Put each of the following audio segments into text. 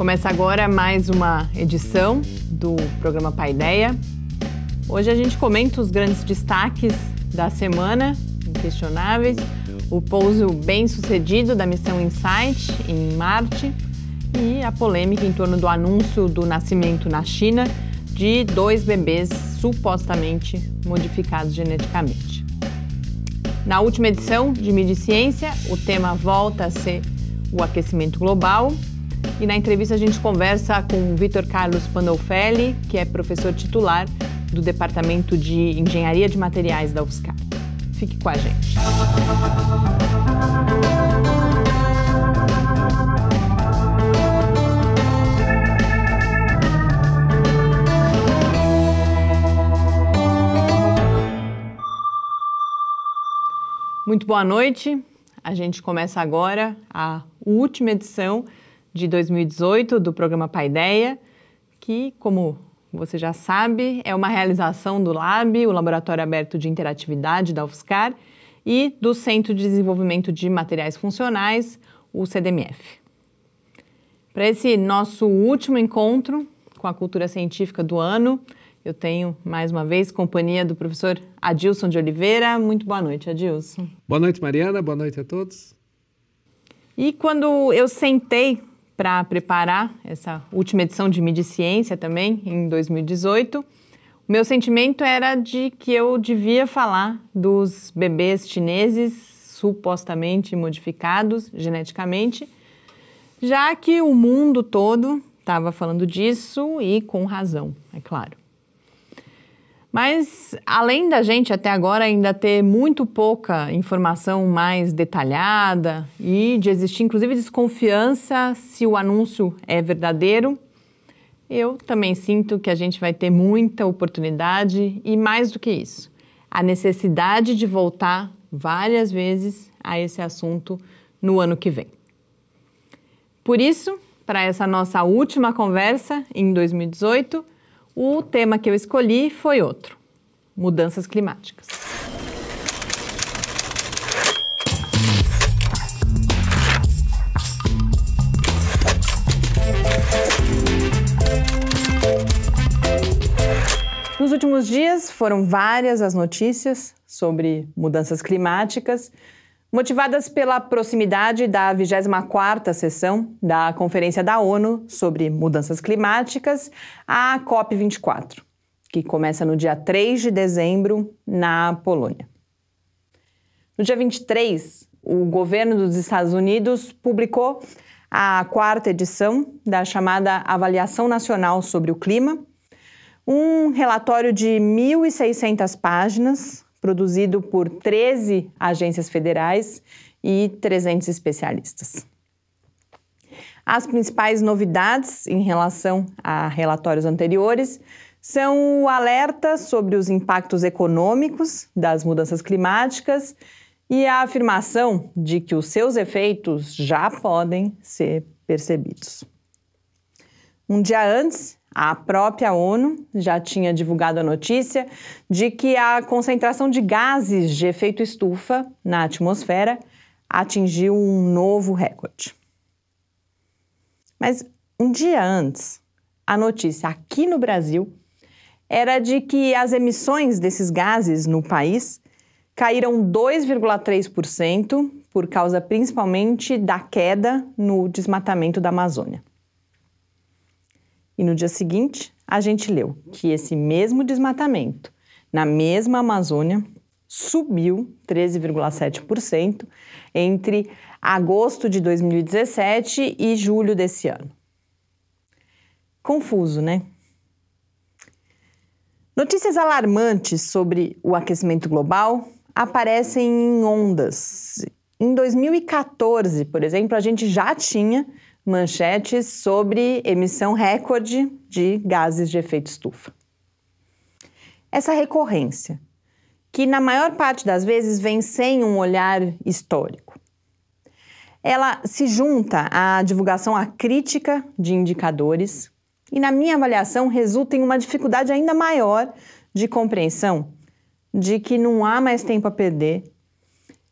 Começa agora mais uma edição do programa Paideia. Hoje a gente comenta os grandes destaques da semana, inquestionáveis, o pouso bem-sucedido da missão Insight em Marte e a polêmica em torno do anúncio do nascimento na China de dois bebês supostamente modificados geneticamente. Na última edição de Mídia Ciência, o tema volta a ser o aquecimento global e na entrevista a gente conversa com Vitor Carlos Pandolfelli, que é professor titular do Departamento de Engenharia de Materiais da UFSCar. Fique com a gente. Muito boa noite. A gente começa agora a última edição de 2018 do programa Paideia, que, como você já sabe, é uma realização do LAB, o Laboratório Aberto de Interatividade da UFSCar, e do Centro de Desenvolvimento de Materiais Funcionais, o CDMF. Para esse nosso último encontro com a cultura científica do ano, eu tenho mais uma vez companhia do professor Adilson de Oliveira. Muito boa noite, Adilson. Boa noite, Mariana. Boa noite a todos. E quando eu sentei para preparar essa última edição de Mídia e Ciência também, em 2018. O meu sentimento era de que eu devia falar dos bebês chineses supostamente modificados geneticamente, já que o mundo todo estava falando disso e com razão, é claro. Mas, além da gente até agora ainda ter muito pouca informação mais detalhada e de existir inclusive desconfiança se o anúncio é verdadeiro, eu também sinto que a gente vai ter muita oportunidade e mais do que isso, a necessidade de voltar várias vezes a esse assunto no ano que vem. Por isso, para essa nossa última conversa em 2018, o tema que eu escolhi foi outro: mudanças climáticas. Nos últimos dias foram várias as notícias sobre mudanças climáticas motivadas pela proximidade da 24ª sessão da Conferência da ONU sobre Mudanças Climáticas, a COP 24, que começa no dia 3 de dezembro na Polônia. No dia 23, o governo dos Estados Unidos publicou a quarta edição da chamada Avaliação Nacional sobre o Clima, um relatório de 1.600 páginas produzido por 13 agências federais e 300 especialistas. As principais novidades em relação a relatórios anteriores são o alerta sobre os impactos econômicos das mudanças climáticas e a afirmação de que os seus efeitos já podem ser percebidos. Um dia antes, a própria ONU já tinha divulgado a notícia de que a concentração de gases de efeito estufa na atmosfera atingiu um novo recorde. Mas um dia antes, a notícia aqui no Brasil era de que as emissões desses gases no país caíram 2,3% por causa principalmente da queda no desmatamento da Amazônia. E no dia seguinte, a gente leu que esse mesmo desmatamento, na mesma Amazônia, subiu 13,7% entre agosto de 2017 e julho desse ano. Confuso, né? Notícias alarmantes sobre o aquecimento global aparecem em ondas. Em 2014, por exemplo, a gente já tinha manchetes sobre emissão recorde de gases de efeito estufa. Essa recorrência, que na maior parte das vezes vem sem um olhar histórico, ela se junta à divulgação acrítica de indicadores e, na minha avaliação, resulta em uma dificuldade ainda maior de compreensão de que não há mais tempo a perder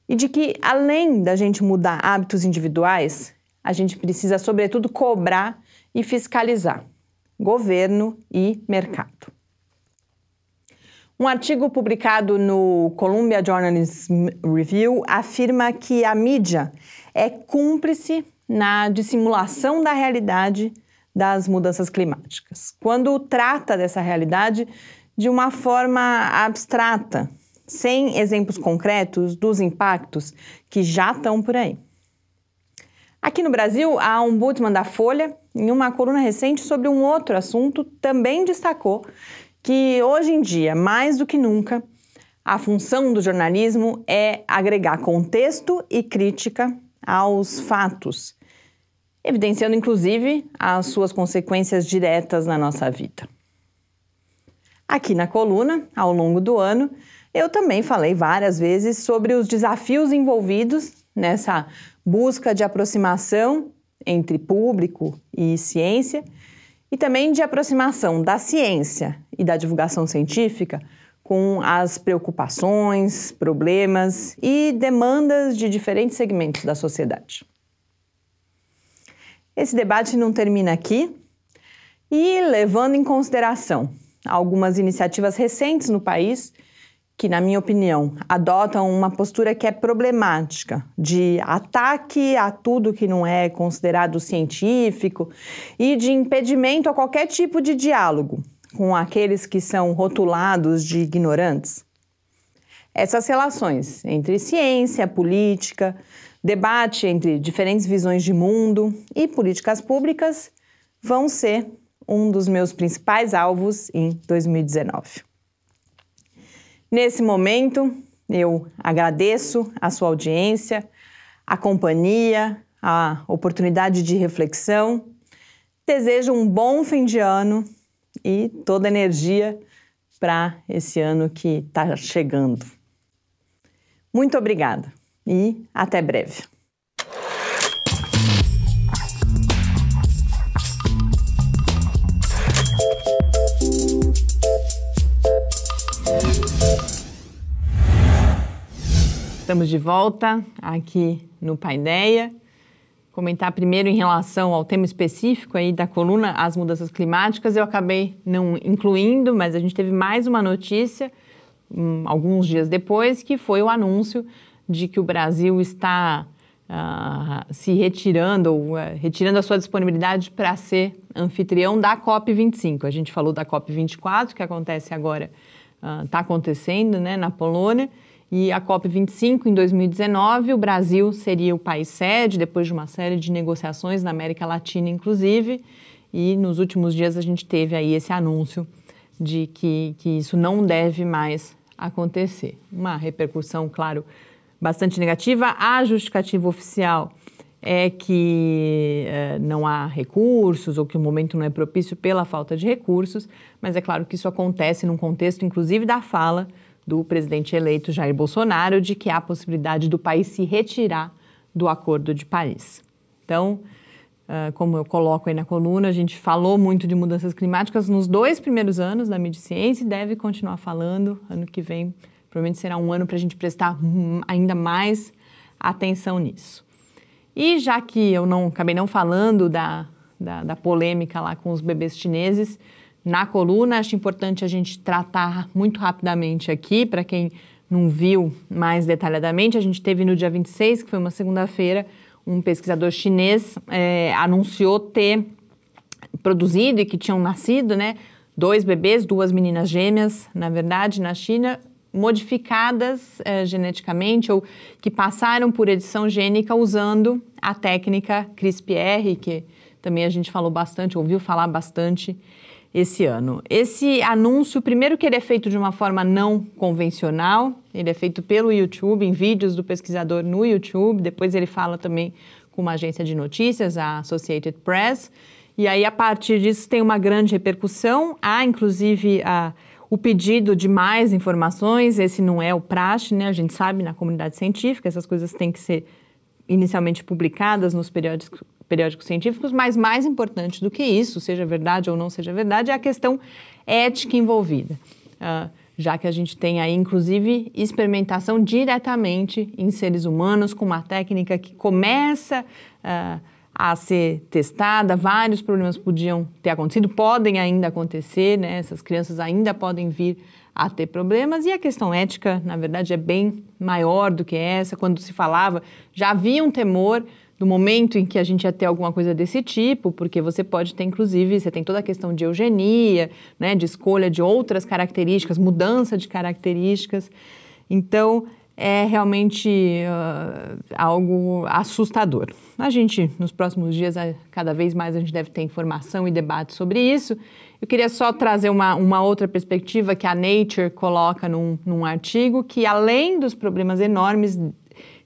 e de que, além da gente mudar hábitos individuais, a gente precisa, sobretudo, cobrar e fiscalizar governo e mercado. Um artigo publicado no Columbia Journalism Review afirma que a mídia é cúmplice na dissimulação da realidade das mudanças climáticas, quando trata dessa realidade de uma forma abstrata, sem exemplos concretos dos impactos que já estão por aí. Aqui no Brasil, a ombudsman da Folha, em uma coluna recente sobre um outro assunto, também destacou que hoje em dia, mais do que nunca, a função do jornalismo é agregar contexto e crítica aos fatos, evidenciando inclusive as suas consequências diretas na nossa vida. Aqui na coluna, ao longo do ano, eu também falei várias vezes sobre os desafios envolvidos nessa busca de aproximação entre público e ciência, e também de aproximação da ciência e da divulgação científica com as preocupações, problemas e demandas de diferentes segmentos da sociedade. Esse debate não termina aqui e levando em consideração algumas iniciativas recentes no país que, na minha opinião, adotam uma postura que é problemática, de ataque a tudo que não é considerado científico e de impedimento a qualquer tipo de diálogo com aqueles que são rotulados de ignorantes. Essas relações entre ciência, política, debate entre diferentes visões de mundo e políticas públicas vão ser um dos meus principais alvos em 2019. Nesse momento, eu agradeço a sua audiência, a companhia, a oportunidade de reflexão. Desejo um bom fim de ano e toda energia para esse ano que está chegando. Muito obrigada e até breve. Estamos de volta aqui no Paideia. Comentar primeiro em relação ao tema específico aí da coluna, as mudanças climáticas, eu acabei não incluindo, mas a gente teve mais uma notícia um, alguns dias depois, que foi o anúncio de que o Brasil está uh, se retirando, ou, uh, retirando a sua disponibilidade para ser anfitrião da COP25. A gente falou da COP24, que acontece agora, está ah, uh, acontecendo né, na Polônia. E a COP25 em 2019, o Brasil seria o país sede, depois de uma série de negociações na América Latina, inclusive. E nos últimos dias a gente teve aí esse anúncio de que, que isso não deve mais acontecer. Uma repercussão, claro, bastante negativa. A justificativa oficial é que eh, não há recursos ou que o momento não é propício pela falta de recursos, mas é claro que isso acontece num contexto, inclusive, da fala do presidente eleito Jair Bolsonaro de que há a possibilidade do país se retirar do Acordo de Paris. Então, ah, como eu coloco aí na coluna, a gente falou muito de mudanças climáticas nos dois primeiros anos da Mediciência e deve continuar falando. Ano que vem, provavelmente será um ano para a gente prestar hum, ainda mais atenção nisso. E já que eu não acabei não falando da, da, da polêmica lá com os bebês chineses, na coluna. Acho importante a gente tratar muito rapidamente aqui, para quem não viu mais detalhadamente. A gente teve no dia 26, que foi uma segunda-feira, um pesquisador chinês é, anunciou ter produzido e que tinham nascido, né? Dois bebês, duas meninas gêmeas, na verdade, na China, modificadas é, geneticamente ou que passaram por edição gênica usando a técnica CRISPR, que também a gente falou bastante, ouviu falar bastante esse ano. Esse anúncio, primeiro que ele é feito de uma forma não convencional, ele é feito pelo YouTube, em vídeos do pesquisador no YouTube, depois ele fala também com uma agência de notícias, a Associated Press, e aí a partir disso tem uma grande repercussão, há inclusive a, o pedido de mais informações, esse não é o praxe, né? a gente sabe na comunidade científica, essas coisas têm que ser inicialmente publicadas nos periódicos periódicos científicos, mas mais importante do que isso, seja verdade ou não seja verdade, é a questão ética envolvida. Uh, já que a gente tem aí, inclusive, experimentação diretamente em seres humanos com uma técnica que começa uh, a ser testada. Vários problemas podiam ter acontecido, podem ainda acontecer, né? Essas crianças ainda podem vir a ter problemas e a questão ética, na verdade, é bem maior do que essa. Quando se falava, já havia um temor do momento em que a gente ia ter alguma coisa desse tipo, porque você pode ter, inclusive, você tem toda a questão de eugenia, né, de escolha de outras características, mudança de características. Então, é realmente uh, algo assustador. A gente, nos próximos dias, cada vez mais a gente deve ter informação e debate sobre isso. Eu queria só trazer uma, uma outra perspectiva que a Nature coloca num, num artigo, que além dos problemas enormes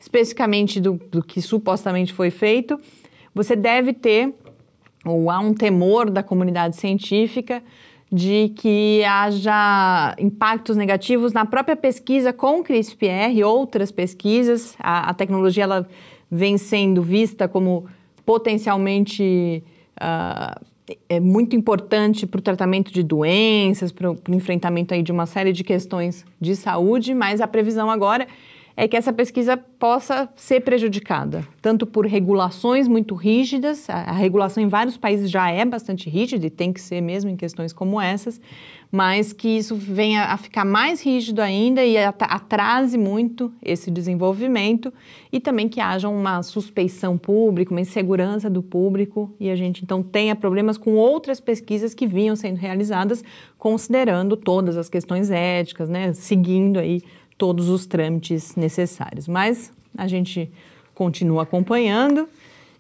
especificamente do, do que supostamente foi feito, você deve ter, ou há um temor da comunidade científica, de que haja impactos negativos na própria pesquisa com CRISPR, outras pesquisas. A, a tecnologia ela vem sendo vista como potencialmente uh, é muito importante para o tratamento de doenças, para o enfrentamento aí de uma série de questões de saúde, mas a previsão agora é que essa pesquisa possa ser prejudicada, tanto por regulações muito rígidas, a, a, regulação em vários países já é bastante rígida e tem que ser mesmo em questões como essas, mas que isso venha a ficar mais rígido ainda e atrase muito esse desenvolvimento e também que haja uma suspeição pública, uma insegurança do público e a gente então tenha problemas com outras pesquisas que vinham sendo realizadas considerando todas as questões éticas, né, seguindo aí todos os trâmites necessários. Mas a gente continua acompanhando.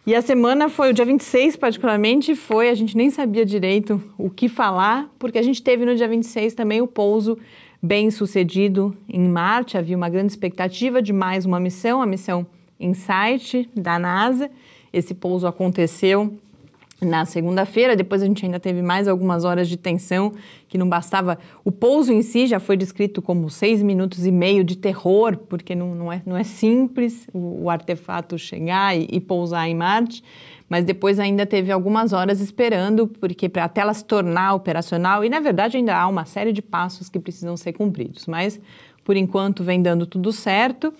E a semana foi, o dia 26 particularmente, foi, a gente nem sabia direito o que falar, porque a gente teve no dia 26 também o pouso bem sucedido em Marte, havia uma grande expectativa de mais uma missão, a missão Insight da NASA. Esse pouso aconteceu na segunda-feira. Depois a gente ainda teve mais algumas horas de tensão que não bastava. O pouso em si já foi descrito como seis minutos e meio de terror, porque não, não, é, não é simples o, o artefato chegar e, e, pousar em Marte. Mas depois ainda teve algumas horas esperando, porque para a tela se tornar operacional, e na verdade ainda há uma série de passos que precisam ser cumpridos. Mas por enquanto vem dando tudo certo.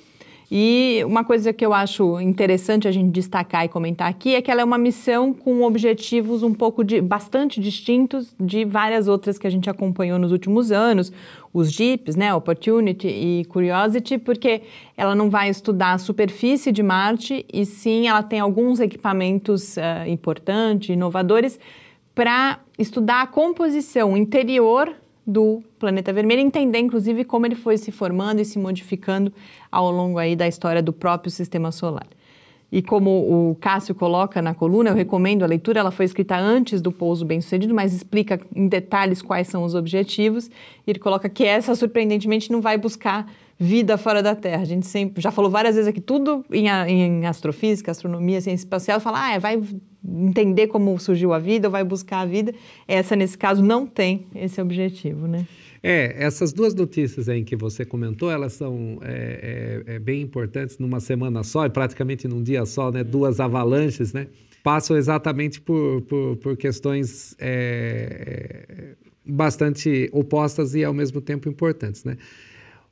E uma coisa que eu acho interessante a gente destacar e comentar aqui é que ela é uma missão com objetivos um pouco de bastante distintos de várias outras que a gente acompanhou nos últimos anos, os JIPs, né, Opportunity e Curiosity, porque ela não vai estudar a superfície de Marte e sim ela tem alguns equipamentos uh, importantes, inovadores para estudar a composição interior do planeta vermelho, entender inclusive como ele foi se formando e se modificando ao longo aí da história do próprio sistema solar. E como o Cássio coloca na coluna, eu recomendo a leitura, ela foi escrita antes do pouso bem-sucedido, mas explica em detalhes quais são os objetivos. E ele coloca que essa, surpreendentemente, não vai buscar vida fora da Terra. A gente sempre já falou várias vezes aqui, tudo em, em astrofísica, astronomia, ciência espacial, fala, ah, é, vai entender como surgiu a vida, ou vai buscar a vida. Essa, nesse caso, não tem esse objetivo, né? É, essas duas notícias aí que você comentou, elas são é, é, é bem importantes numa semana só, e praticamente num dia só, né? Duas avalanches, né? Passam exatamente por, por, por questões é, é, bastante opostas e, ao mesmo tempo, importantes, né?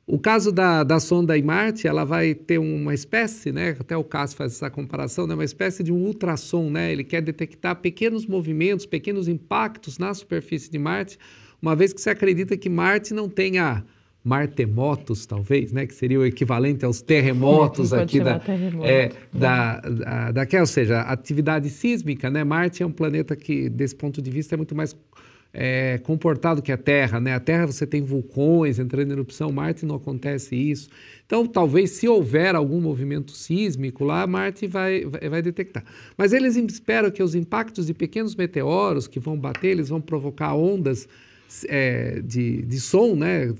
O caso da, da sonda em Marte, ela vai ter uma espécie, né? Até o Cássio faz essa comparação, né? Uma espécie de um ultrassom, né? Ele quer detectar pequenos movimentos, pequenos impactos na superfície de Marte, uma vez que se acredita que Marte não tenha martemotos, talvez, né? Que seria o equivalente aos terremotos aqui da, terremoto. é, da, da, daquela, ou seja, atividade sísmica, né? Marte é um planeta que, desse ponto de vista, é muito mais é, comportado que é a Terra, né? A Terra você tem vulcões entrando em erupção, Marte não acontece isso. Então, talvez se houver algum movimento sísmico lá, Marte vai, vai, vai detectar. Mas eles esperam que os impactos de pequenos meteoros que vão bater, eles vão provocar ondas é, de, de som, né?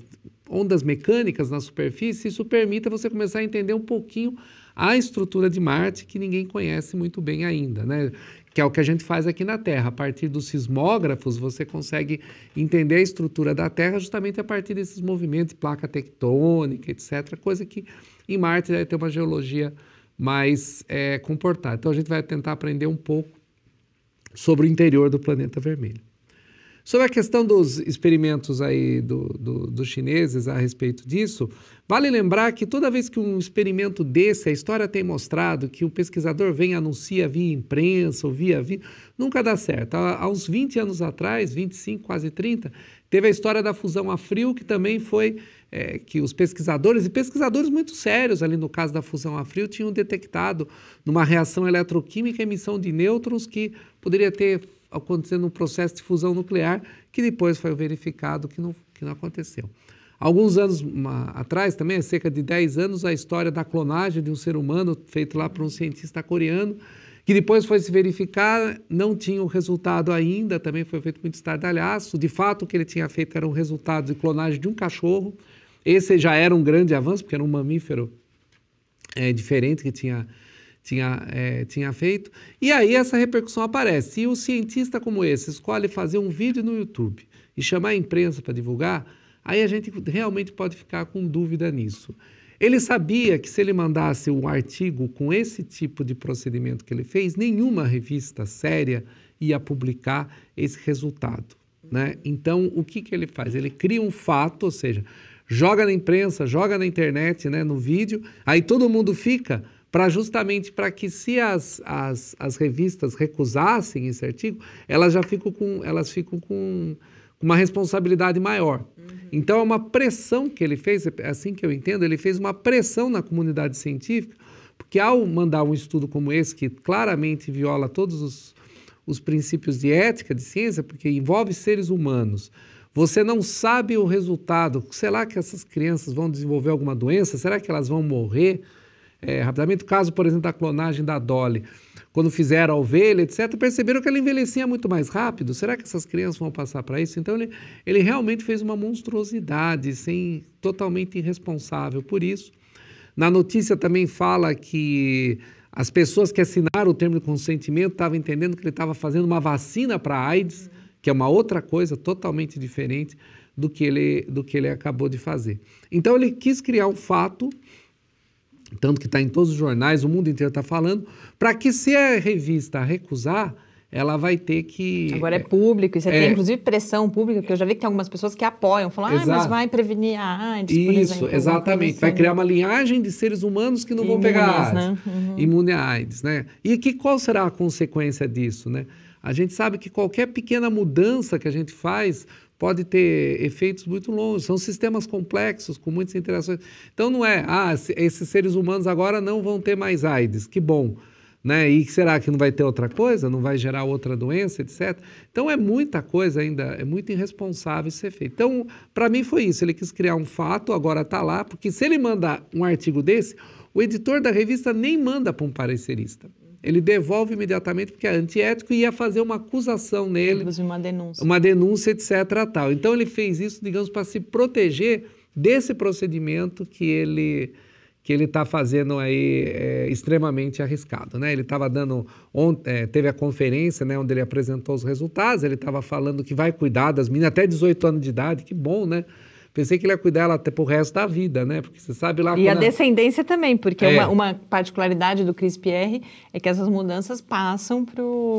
Ondas mecânicas na superfície, isso permita você começar a entender um pouquinho a estrutura de Marte que ninguém conhece muito bem ainda, né? que é o que a gente faz aqui na Terra. A partir dos sismógrafos, você consegue entender a estrutura da Terra justamente a partir desses movimentos, placa tectônica, etc., coisa que em Marte deve ter uma geologia mais é, comportada. Então, a gente vai tentar aprender um pouco sobre o interior do planeta vermelho. Sobre a questão dos experimentos aí do, do, dos chineses a respeito disso, vale lembrar que toda vez que um experimento desse, a história tem mostrado que o pesquisador vem anuncia via imprensa ou via, via nunca dá certo. Há, uns 20 anos atrás, 25, quase 30, teve a história da fusão a frio, que também foi é, que os pesquisadores, e pesquisadores muito sérios ali no caso da fusão a frio, tinham detectado numa reação eletroquímica a emissão de nêutrons que poderia ter acontecendo um processo de fusão nuclear que depois foi verificado que não, que não aconteceu. Alguns anos uma, atrás, também, cerca de 10 anos, a história da clonagem de um ser humano feito lá por um cientista coreano, que depois foi se verificar, não tinha o resultado ainda, também foi feito muito estardalhaço. De fato, o que ele tinha feito era um resultado de clonagem de um cachorro. Esse já era um grande avanço, porque era um mamífero é, diferente que tinha tinha, é, tinha feito. E aí essa repercussão aparece. E o cientista como esse escolhe fazer um vídeo no YouTube e chamar a imprensa para divulgar, aí a gente realmente pode ficar com dúvida nisso. Ele sabia que se ele mandasse um artigo com esse tipo de procedimento que ele fez, nenhuma revista séria ia publicar esse resultado. Né? Então, o que, que ele faz? Ele cria um fato, ou seja, joga na imprensa, joga na internet, né, no vídeo, aí todo mundo fica para justamente para que se as, as, as revistas recusassem esse artigo, elas já ficam com, elas ficam com uma responsabilidade maior. Uhum. Então é uma pressão que ele fez, é assim que eu entendo, ele fez uma pressão na comunidade científica, porque ao mandar um estudo como esse, que claramente viola todos os, os princípios de ética de ciência, porque envolve seres humanos, você não sabe o resultado. Será que essas crianças vão desenvolver alguma doença? Será que elas vão morrer? é, rapidamente. Caso, por exemplo, da clonagem da Dolly. Quando fizeram a ovelha, etc., perceberam que ela envelhecia muito mais rápido. Será que essas crianças vão passar para isso? Então, ele, ele realmente fez uma monstruosidade, sem, totalmente irresponsável por isso. Na notícia também fala que as pessoas que assinaram o termo de consentimento estavam entendendo que ele estava fazendo uma vacina para AIDS, que é uma outra coisa totalmente diferente do que, ele, do que ele acabou de fazer. Então ele quis criar um fato tanto que está em todos os jornais, o mundo inteiro está falando, para que se a revista recusar, ela vai ter que. Agora é público, e você é, tem inclusive pressão pública, porque eu já vi que tem algumas pessoas que apoiam, falam, ah, mas vai prevenir a AIDS. Isso, exemplo, exatamente. Vai né? criar uma linhagem de seres humanos que não Imunes, vão pegar AIDS. Né? Uhum. Imune a AIDS, né? E que, qual será a consequência disso, né? A gente sabe que qualquer pequena mudança que a gente faz pode ter efeitos muito longos. São sistemas complexos, com muitas interações. Então não é, ah, esses seres humanos agora não vão ter mais AIDS, que bom. Né? E será que não vai ter outra coisa? Não vai gerar outra doença, etc. Então é muita coisa ainda, é muito irresponsável ser feito. Então, para mim foi isso. Ele quis criar um fato, agora está lá, porque se ele mandar um artigo desse, o editor da revista nem manda para um parecerista. Ele devolve imediatamente porque é antiético e ia fazer uma acusação nele. Uma denúncia. Uma denúncia, etc. Tal. Então ele fez isso, digamos, para se proteger desse procedimento que ele que ele está fazendo aí é, extremamente arriscado, né? Ele estava dando é, teve a conferência, né, onde ele apresentou os resultados. Ele estava falando que vai cuidar das meninas até 18 anos de idade, que bom, né? Pensei que ele ia cuidar dela até pro resto da vida, né? Porque você sabe lá. E a descendência ela... também, porque é. uma, uma, particularidade do Chris Pierre é que essas mudanças passam para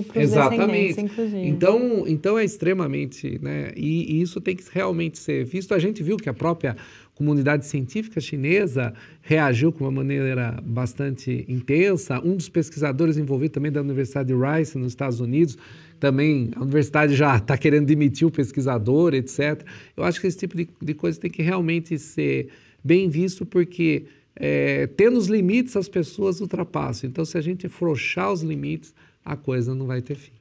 pros Exatamente. inclusive. Então, então é extremamente, né? E, e isso tem que realmente ser visto. A gente viu que a própria comunidade científica chinesa reagiu com uma maneira bastante intensa. Um dos pesquisadores envolvido também da Universidade de Rice, nos Estados Unidos, também a universidade já está querendo demitir o pesquisador, etc. Eu acho que esse tipo de, de coisa tem que realmente ser bem visto, porque é, tendo os limites, as pessoas ultrapassam. Então, se a gente frouxar os limites, a coisa não vai ter fim.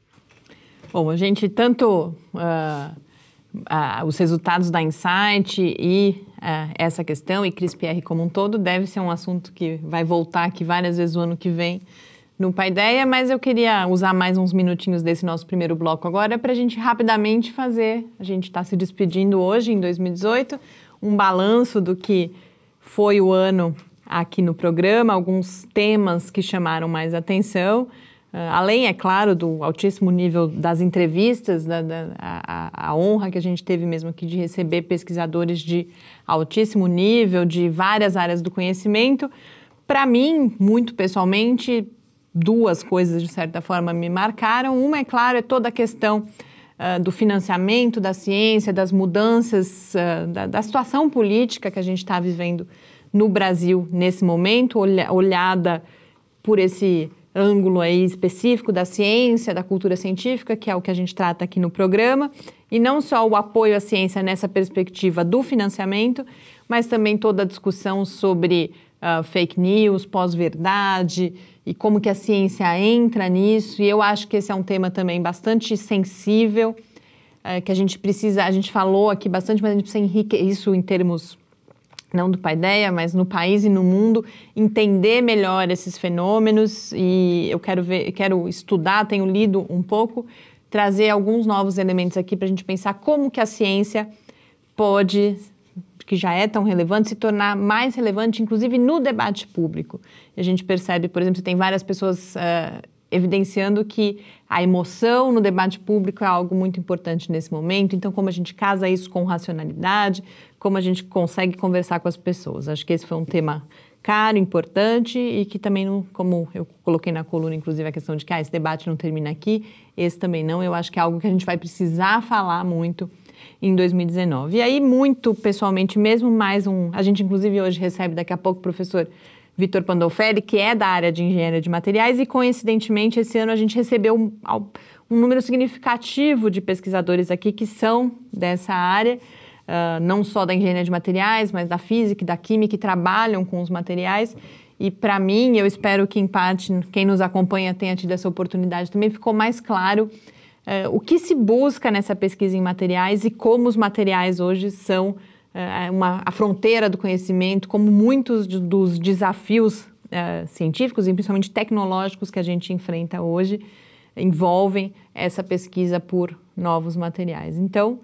Bom, a gente tanto uh, uh, os resultados da Insight e uh, essa questão, e CRISPR como um todo, deve ser um assunto que vai voltar aqui várias vezes o ano que vem no Paideia, tá mas eu queria usar mais uns minutinhos desse nosso primeiro bloco agora para a gente rapidamente fazer. A gente está se despedindo hoje, em 2018, um balanço do que foi o ano aqui no programa, alguns temas que chamaram mais atenção. Uh, além, é claro, do altíssimo nível das entrevistas, da, da a, a, honra que a gente teve mesmo aqui de receber pesquisadores de altíssimo nível, de várias áreas do conhecimento. Para mim, muito pessoalmente, duas coisas, de certa forma, me marcaram. Uma, é claro, é toda a questão ah, do financiamento da ciência, das mudanças, ah, da, da, situação política que a gente está vivendo no Brasil nesse momento, olhada por esse ângulo aí específico da ciência, da cultura científica, que é o que a gente trata aqui no programa, e não só o apoio à ciência nessa perspectiva do financiamento, mas também toda a discussão sobre uh, fake news, pós-verdade e como que a ciência entra nisso. E eu acho que esse é um tema também bastante sensível, uh, que a gente precisa, a gente falou aqui bastante, mas a gente precisa enriquecer isso em termos não do Paideia, mas no país e no mundo, entender melhor esses fenômenos e eu quero ver, quero estudar, tenho lido um pouco, trazer alguns novos elementos aqui para a gente pensar como que a ciência pode que já é tão relevante se tornar mais relevante, inclusive no debate público. E a gente percebe, por exemplo, tem várias pessoas uh, evidenciando que a emoção no debate público é algo muito importante nesse momento. Então, como a gente casa isso com racionalidade, como a gente consegue conversar com as pessoas. Acho que esse foi um tema caro, importante e que também não, como eu coloquei na coluna, inclusive a questão de que ah, esse debate não termina aqui, esse também não. Eu acho que é algo que a gente vai precisar falar muito em 2019. E aí, muito pessoalmente mesmo, mais um. A gente, inclusive, hoje recebe daqui a pouco o professor Vitor Pandolfelli, que é da área de engenharia de materiais, e coincidentemente, esse ano a gente recebeu um, um número significativo de pesquisadores aqui que são dessa área. Uh, não só da engenharia de materiais, mas da física e da química, que trabalham com os materiais. E para mim, eu espero que em parte quem nos acompanha tenha tido essa oportunidade também, ficou mais claro Uh, o que se busca nessa pesquisa em materiais e como os materiais hoje são uh, uma, a fronteira do conhecimento, como muitos de, dos desafios uh, científicos e principalmente tecnológicos que a gente enfrenta hoje envolvem essa pesquisa por novos materiais. Então,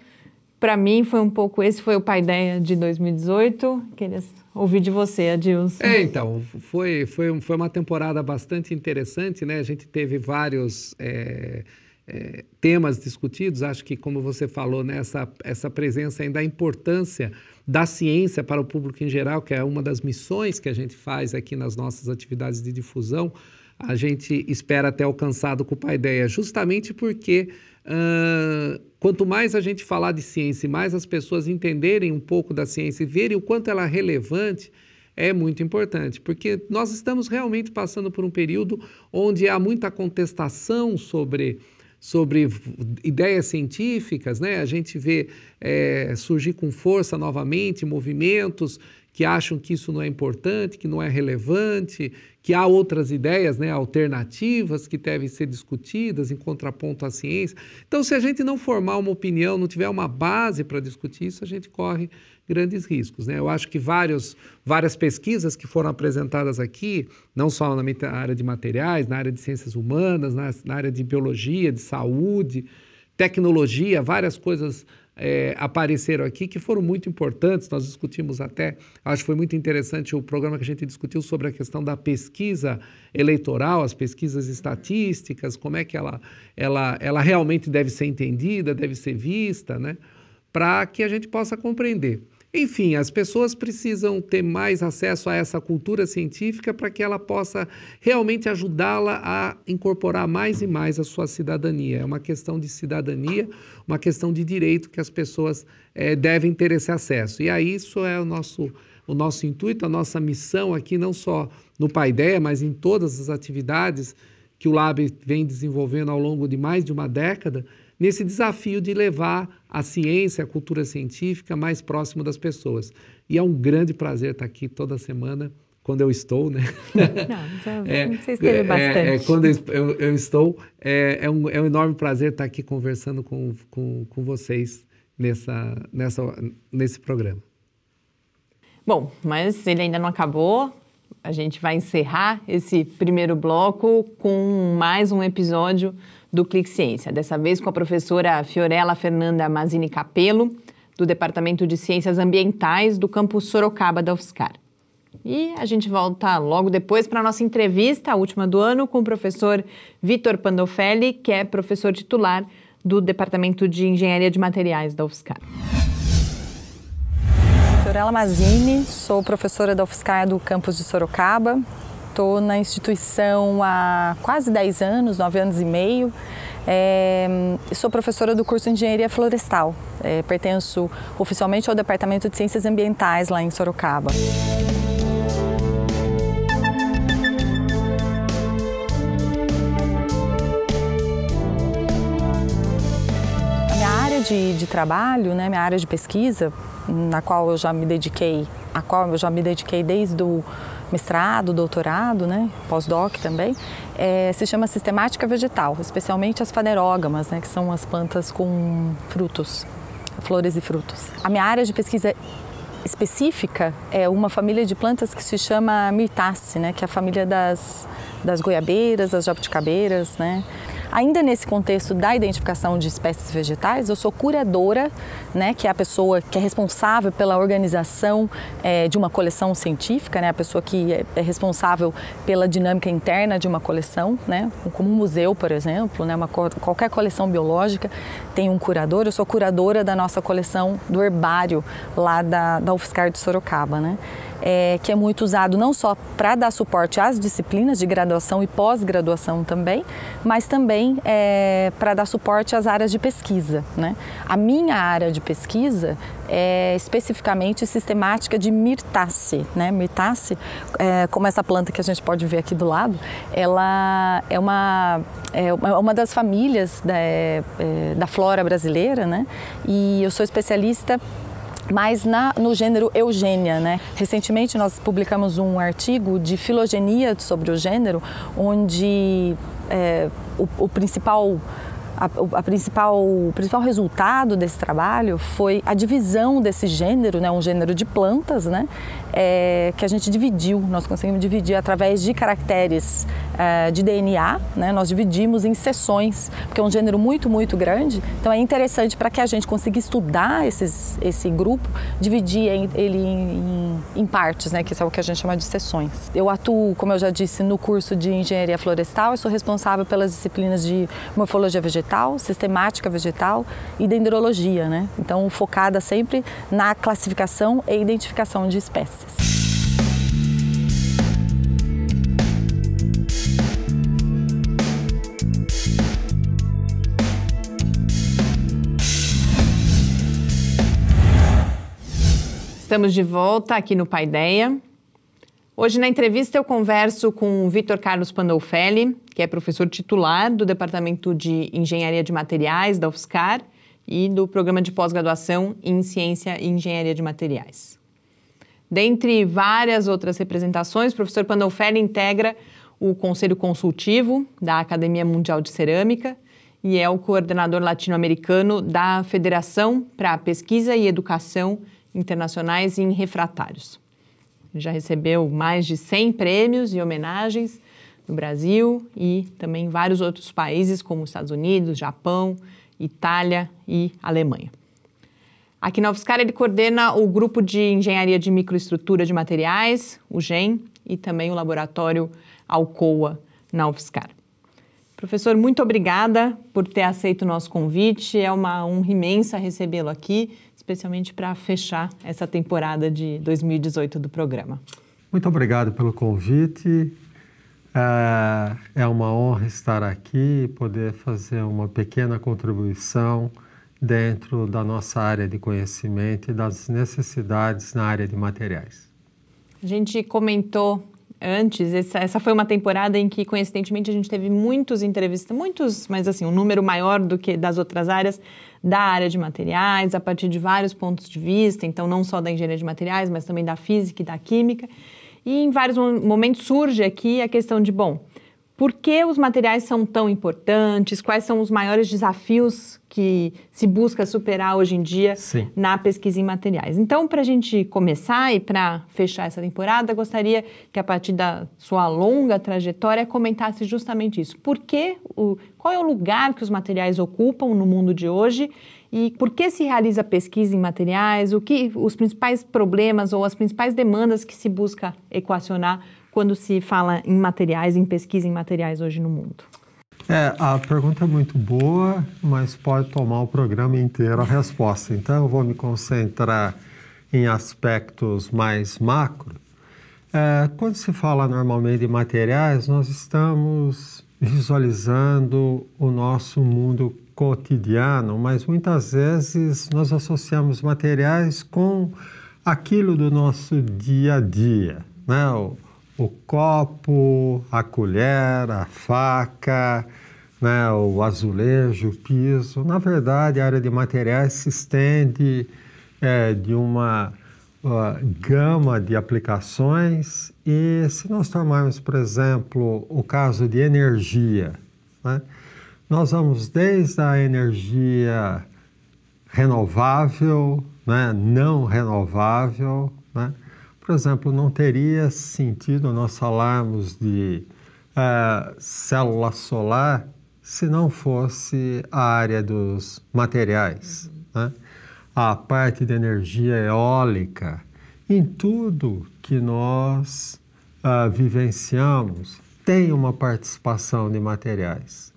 para mim foi um pouco esse foi o ideia de 2018. Queria ouvir de você, Adilson. É, então foi foi foi uma temporada bastante interessante, né? A gente teve vários é é, temas discutidos, acho que, como você falou, né, essa, essa presença ainda, a importância da ciência para o público em geral, que é uma das missões que a gente faz aqui nas nossas atividades de difusão, a gente espera ter alcançado com a ideia, justamente porque uh, quanto mais a gente falar de ciência e mais as pessoas entenderem um pouco da ciência e verem o quanto ela é relevante, é muito importante, porque nós estamos realmente passando por um período onde há muita contestação sobre sobre ideias científicas, né? a gente vê é, surgir com força novamente movimentos que acham que isso não é importante, que não é relevante, que há outras ideias né, alternativas que devem ser discutidas em contraponto à ciência. Então, se a gente não formar uma opinião, não tiver uma base para discutir isso, a gente corre grandes riscos. Né? Eu acho que vários, várias pesquisas que foram apresentadas aqui, não só na área de materiais, na área de ciências humanas, na, na área de biologia, de saúde, tecnologia, várias coisas é, apareceram aqui que foram muito importantes. Nós discutimos até, acho que foi muito interessante o programa que a gente discutiu sobre a questão da pesquisa eleitoral, as pesquisas estatísticas, como é que ela, ela, ela realmente deve ser entendida, deve ser vista, né? para que a gente possa compreender. Enfim, as pessoas precisam ter mais acesso a essa cultura científica para que ela possa realmente ajudá-la a incorporar mais e mais a sua cidadania. É uma questão de cidadania, uma questão de direito que as pessoas é, devem ter esse acesso. E a isso é o nosso o nosso intuito, a nossa missão aqui, não só no Paideia, mas em todas as atividades que o Lab vem desenvolvendo ao longo de mais de uma década, nesse desafio de levar a ciência, a cultura científica mais próximo das pessoas. E é um grande prazer estar aqui toda semana quando eu estou, né? Não, já, é, você esteve é, bastante. É, é, quando eu, eu, eu estou, é, é, um, é um enorme prazer estar aqui conversando com, com, com vocês nessa, nessa, nesse programa. Bom, mas ele ainda não acabou. A gente vai encerrar esse primeiro bloco com mais um episódio do Clique Ciência, dessa vez com a professora Fiorella Fernanda Mazini Capello, do Departamento de Ciências Ambientais do campus Sorocaba da UFSCar. E a gente volta logo depois para a nossa entrevista, a última do ano, com o professor Vitor Pandofelli, que é professor titular do Departamento de Engenharia de Materiais da UFSCar. Fiorella Mazini, sou professora da UFSCar do campus de Sorocaba estou na instituição há quase 10 anos, 9 anos e meio. É, sou professora do curso de Engenharia Florestal. É, pertenço oficialmente ao Departamento de Ciências Ambientais lá em Sorocaba. Minha De, de, trabalho, né, minha área de pesquisa, na qual eu já me dediquei, a qual eu já me dediquei desde o mestrado, doutorado, né, pós-doc também, é, se chama sistemática vegetal, especialmente as fanerógamas, né, que são as plantas com frutos, flores e frutos. A minha área de pesquisa específica é uma família de plantas que se chama Myrtaceae, né, que é a família das, das goiabeiras, das jabuticabeiras, né, Ainda nesse contexto da identificação de espécies vegetais, eu sou curadora, né, que é a pessoa que é responsável pela organização é, de uma coleção científica, né, a pessoa que é, é, responsável pela dinâmica interna de uma coleção, né, como um museu, por exemplo, né, uma, qualquer coleção biológica tem um curador. Eu sou curadora da nossa coleção do herbário lá da, da UFSCar de Sorocaba, né é, que é muito usado não só para dar suporte às disciplinas de graduação e pós-graduação também, mas também é, para dar suporte às áreas de pesquisa. Né? A minha área de pesquisa é especificamente sistemática de mirtace. Né? Mirtace, é, como essa planta que a gente pode ver aqui do lado, ela é uma, é uma das famílias da, é, é, da flora brasileira, né? e eu sou especialista mas na, no gênero Eugênia. Né? Recentemente nós publicamos um artigo de filogenia sobre o gênero, onde é, o, o principal a, a, principal, o principal resultado desse trabalho foi a divisão desse gênero, né, um gênero de plantas, né, é, que a gente dividiu, nós conseguimos dividir através de caracteres é, de DNA, né? nós dividimos em seções, porque é um gênero muito, muito grande, então é interessante para que a gente consiga estudar esses, esse grupo, dividir ele em, em, em partes, né? que isso é o que a gente chama de seções. Eu atuo, como eu já disse, no curso de Engenharia Florestal, eu sou responsável pelas disciplinas de Morfologia Vegetal, Sistemática Vegetal e Dendrologia, né? então focada sempre na classificação e identificação de espécies. Estamos de volta aqui no Paideia. Hoje na entrevista eu converso com o Vitor Carlos Pandolfelli, que é professor titular do Departamento de Engenharia de Materiais da UFSCar e do Programa de Pós-Graduação em Ciência e Engenharia de Materiais. Dentre várias outras representações, o professor Pandolfelli integra o Conselho Consultivo da Academia Mundial de Cerâmica e é o coordenador latino-americano da Federação para a Pesquisa e Educação Internacionais em Refratários. Ele já recebeu mais de 100 prêmios e homenagens no Brasil e também em vários outros países, como Estados Unidos, Japão, Itália e Alemanha. Aqui na UFSCar ele coordena o grupo de engenharia de microestrutura de materiais, o GEM, e também o laboratório Alcoa na UFSCar. Professor, muito obrigada por ter aceito o nosso convite. É uma honra imensa recebê-lo aqui, especialmente para fechar essa temporada de 2018 do programa. Muito obrigado pelo convite. É, é uma honra estar aqui e poder fazer uma pequena contribuição dentro da nossa área de conhecimento e das necessidades na área de materiais. A gente comentou antes, essa, essa foi uma temporada em que, coincidentemente, a gente teve muitos entrevistas, muitos, mas assim, um número maior do que das outras áreas, da área de materiais, a partir de vários pontos de vista, então não só da engenharia de materiais, mas também da física e da química. E em vários momentos surge aqui a questão de, bom, por que os materiais são tão importantes? Quais são os maiores desafios que se busca superar hoje em dia Sim. na pesquisa em materiais? Então, para a gente começar e para fechar essa temporada, gostaria que a partir da sua longa trajetória comentasse justamente isso. Por que, o, qual é o lugar que os materiais ocupam no mundo de hoje e por que se realiza pesquisa em materiais? O que os principais problemas ou as principais demandas que se busca equacionar? quando se fala em materiais, em pesquisa em materiais hoje no mundo? É, a pergunta é muito boa, mas pode tomar o programa inteiro a resposta. Então, eu vou me concentrar em aspectos mais macro. É, quando se fala normalmente de materiais, nós estamos visualizando o nosso mundo cotidiano, mas muitas vezes nós associamos materiais com aquilo do nosso dia a dia, né? O, o copo, a colher, a faca, né, o azulejo, o piso. Na verdade, a área de materiais se estende é, de uma uh, gama de aplicações e se nós tomarmos, por exemplo, o caso de energia, né, nós vamos desde a energia renovável, né, não renovável, né, por exemplo, não teria sentido nós falarmos de uh, célula solar se não fosse a área dos materiais. Uhum. Né? A parte de energia eólica, em tudo que nós uh, vivenciamos, tem uma participação de materiais.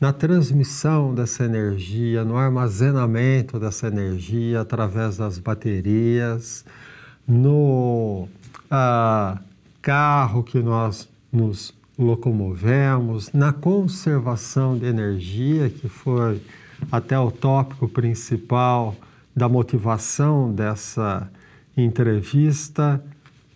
Na transmissão dessa energia, no armazenamento dessa energia através das baterias, no ah, carro que nós nos locomovemos, na conservação de energia, que foi até o tópico principal da motivação dessa entrevista,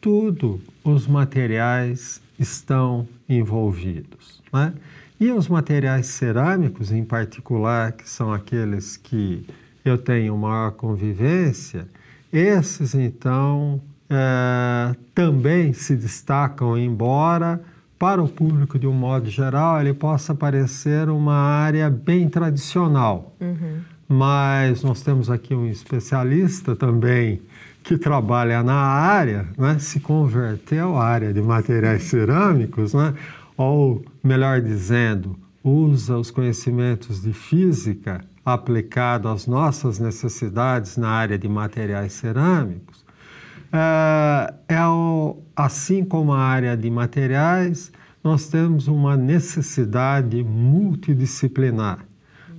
tudo os materiais estão envolvidos. Né? E os materiais cerâmicos, em particular, que são aqueles que eu tenho maior convivência, esses, então, é, também se destacam, embora para o público de um modo geral ele possa parecer uma área bem tradicional. Uhum. Mas nós temos aqui um especialista também que trabalha na área, né? se converteu à área de materiais cerâmicos, né? ou melhor dizendo, usa os conhecimentos de física aplicado às nossas necessidades na área de materiais cerâmicos, é, é o, assim como a área de materiais, nós temos uma necessidade multidisciplinar.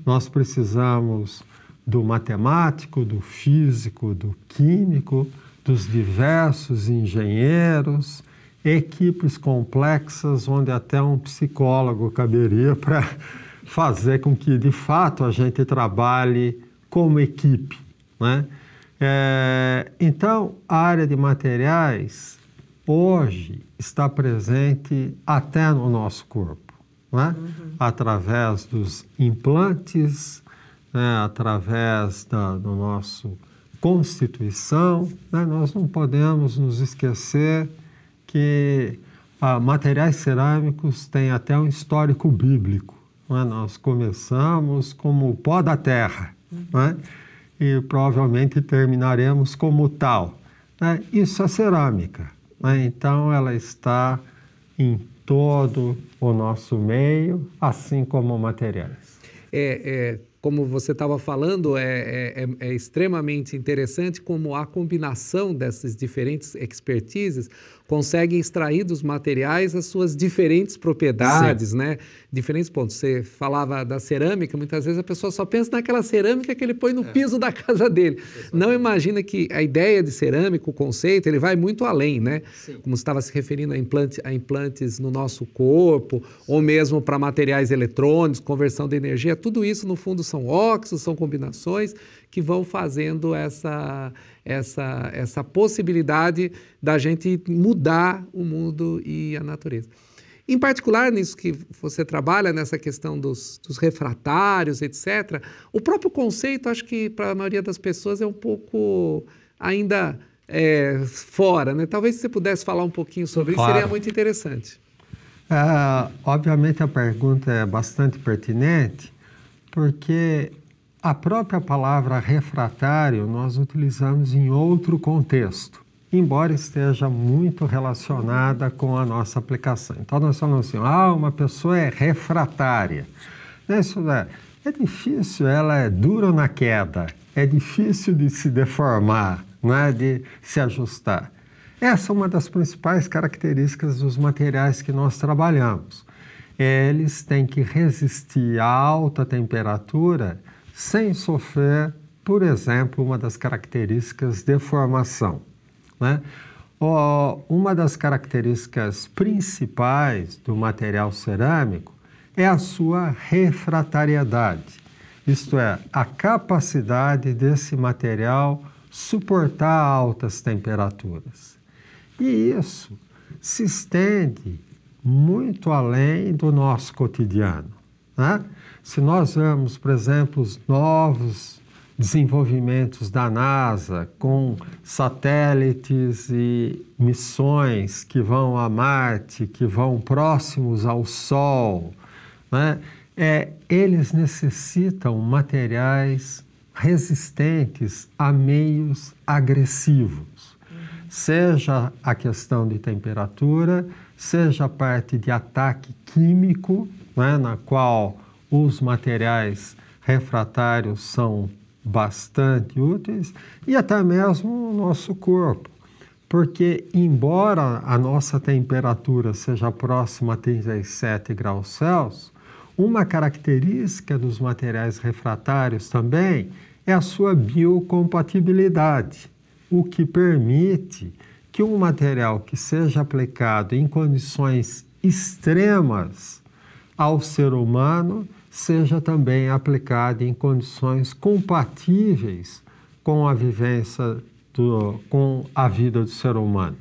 Nós precisamos do matemático, do físico, do químico, dos diversos engenheiros, equipes complexas onde até um psicólogo caberia para fazer com que, de fato, a gente trabalhe como equipe. Né? É, então, a área de materiais hoje está presente até no nosso corpo, né? Uhum. através dos implantes, né? através da do nosso constituição. Né? Nós não podemos nos esquecer que ah, materiais cerâmicos têm até um histórico bíblico. É? Nós começamos como o pó da terra é? e provavelmente terminaremos como tal. Né? Isso é cerâmica. Né? Então, ela está em todo o nosso meio, assim como materiais. É, é, como você estava falando, é, é, é, é extremamente interessante como a combinação dessas diferentes expertises conseguem extrair dos materiais as suas diferentes propriedades, né? Diferentes pontos. Você falava da cerâmica, muitas vezes a pessoa só pensa naquela cerâmica que ele põe no é. piso da casa dele. Não imagina que a ideia de cerâmica, o conceito, ele vai muito além, né? Sim. Como você estava se referindo a, implante, a implantes no nosso corpo, Sim. ou mesmo para materiais eletrônicos, conversão de energia, tudo isso, no fundo, são óxidos, são combinações que vão fazendo essa essa, essa possibilidade da gente mudar o mundo e a natureza. Em particular, nisso que você trabalha, nessa questão dos, dos refratários, etc., o próprio conceito, acho que para a maioria das pessoas é um pouco ainda é, fora. Né? Talvez se você pudesse falar um pouquinho sobre claro. isso, seria muito interessante. Ah, obviamente a pergunta é bastante pertinente, porque a própria palavra refratário nós utilizamos em outro contexto, embora esteja muito relacionada com a nossa aplicação. Então nós falamos assim, ah, uma pessoa é refratária. Isso é, é difícil, ela é dura na queda, é difícil de se deformar, né, de se ajustar. Essa é uma das principais características dos materiais que nós trabalhamos. Eles têm que resistir a alta temperatura sem sofrer, por exemplo, uma das características de formação. Né? uma das características principais do material cerâmico é a sua refratariedade, isto é, a capacidade desse material suportar altas temperaturas. E isso se estende muito além do nosso cotidiano. Né? Se nós vemos, por exemplo, os novos desenvolvimentos da NASA com satélites e missões que vão a Marte, que vão próximos ao Sol, né? é, eles necessitam materiais resistentes a meios agressivos, uhum. seja a questão de temperatura, seja a parte de ataque químico, né, na qual os materiais refratários são bastante úteis e até mesmo o nosso corpo. Porque, embora a nossa temperatura seja próxima a 37 graus Celsius, uma característica dos materiais refratários também é a sua biocompatibilidade, o que permite que um material que seja aplicado em condições extremas ao ser humano seja também aplicada em condições compatíveis com a vivência, do, com a vida do ser humano.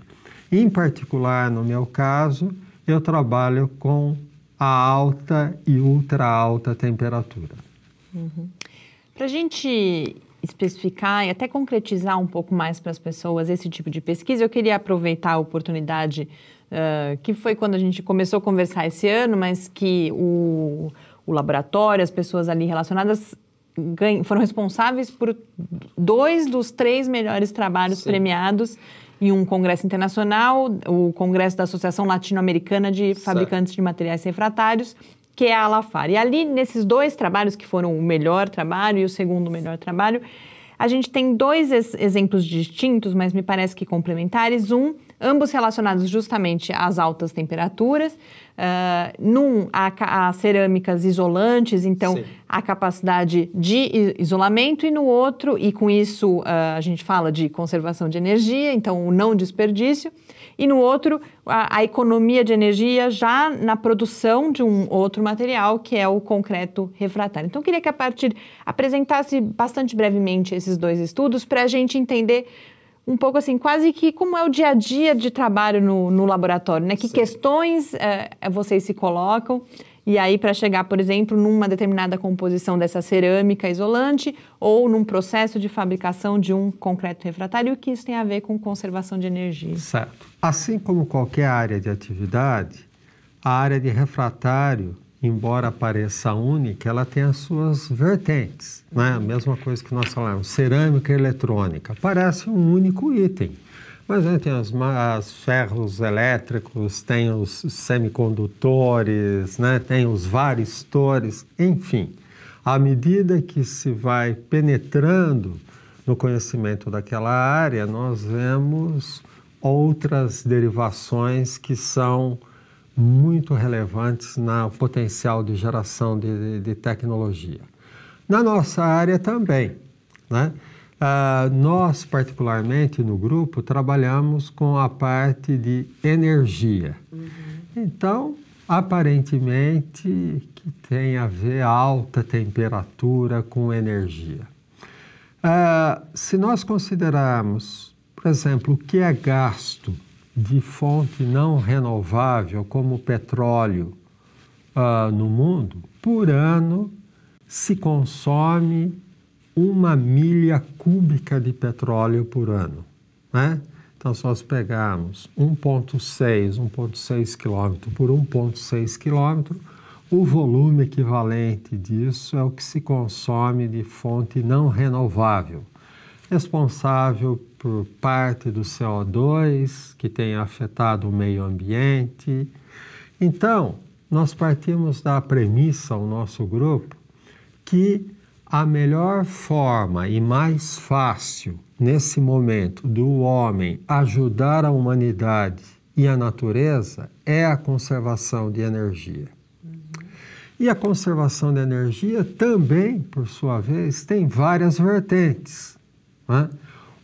Em particular, no meu caso, eu trabalho com a alta e ultra alta temperatura. Uhum. Para a gente especificar e até concretizar um pouco mais para as pessoas esse tipo de pesquisa, eu queria aproveitar a oportunidade uh, que foi quando a gente começou a conversar esse ano, mas que o o laboratório, as pessoas ali relacionadas foram responsáveis por dois dos três melhores trabalhos Sim. premiados em um congresso internacional, o congresso da Associação Latino-Americana de Fabricantes certo. de Materiais Refratários, que é a Alafar. E ali, nesses dois trabalhos, que foram o melhor trabalho e o segundo melhor trabalho, a gente tem dois ex exemplos distintos, mas me parece que complementares. Um ambos relacionados justamente às altas temperaturas. Uh, num, as cerâmicas isolantes, então Sim. a capacidade de isolamento, e no outro, e com isso uh, a gente fala de conservação de energia, então o não desperdício, e no outro, a, a economia de energia já na produção de um outro material, que é o concreto refratário. Então, eu queria que a partir apresentasse bastante brevemente esses dois estudos para a gente entender um pouco assim, quase que como é o dia a dia de trabalho no, no laboratório, né? Que Sim. questões é, vocês se colocam e aí para chegar, por exemplo, numa determinada composição dessa cerâmica isolante ou num processo de fabricação de um concreto refratário, o que isso tem a ver com conservação de energia? Certo. Assim como qualquer área de atividade, a área de refratário embora pareça única, ela tem as suas vertentes. Né? A mesma coisa que nós falamos, cerâmica e eletrônica. Parece um único item. Mas né, tem os, as ferros elétricos, tem os semicondutores, né, tem os varistores, enfim. À medida que se vai penetrando no conhecimento daquela área, nós vemos outras derivações que são muito relevantes no potencial de geração de, de, de tecnologia. Na nossa área também, né? Uh, nós, particularmente no grupo, trabalhamos com a parte de energia. Uhum. Então, aparentemente, que tem a ver alta temperatura com energia. Uh, se nós considerarmos, por exemplo, o que é gasto de fonte não renovável, como o petróleo, uh, no mundo, por ano se consome uma milha cúbica de petróleo por ano. Né? Então, se nós pegarmos 1,6, 1,6 quilômetro por 1,6 quilômetro, o volume equivalente disso é o que se consome de fonte não renovável, responsável por parte do CO2 que tem afetado o meio ambiente. Então, nós partimos da premissa, o nosso grupo, que a melhor forma e mais fácil nesse momento do homem ajudar a humanidade e a natureza é a conservação de energia. E a conservação de energia também, por sua vez, tem várias vertentes. Né?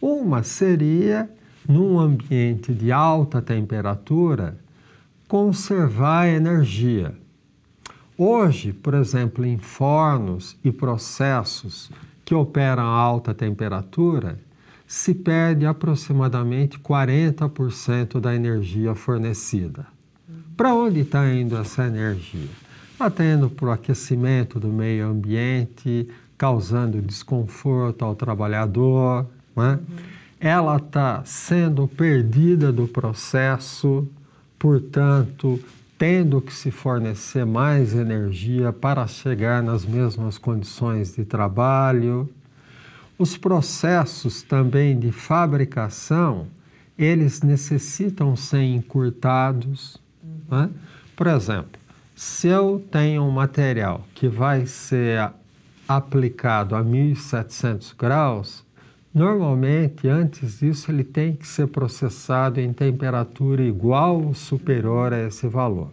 Uma seria, num ambiente de alta temperatura, conservar energia. Hoje, por exemplo, em fornos e processos que operam a alta temperatura, se perde aproximadamente 40% da energia fornecida. Para onde está indo essa energia? Atendo tá indo para o aquecimento do meio ambiente, causando desconforto ao trabalhador, né? Uhum. Ela está sendo perdida do processo, portanto, tendo que se fornecer mais energia para chegar nas mesmas condições de trabalho. Os processos também de fabricação, eles necessitam ser encurtados. Uhum. Né? Por exemplo, se eu tenho um material que vai ser aplicado a 1700 graus, Normalmente, antes disso, ele tem que ser processado em temperatura igual ou superior a esse valor.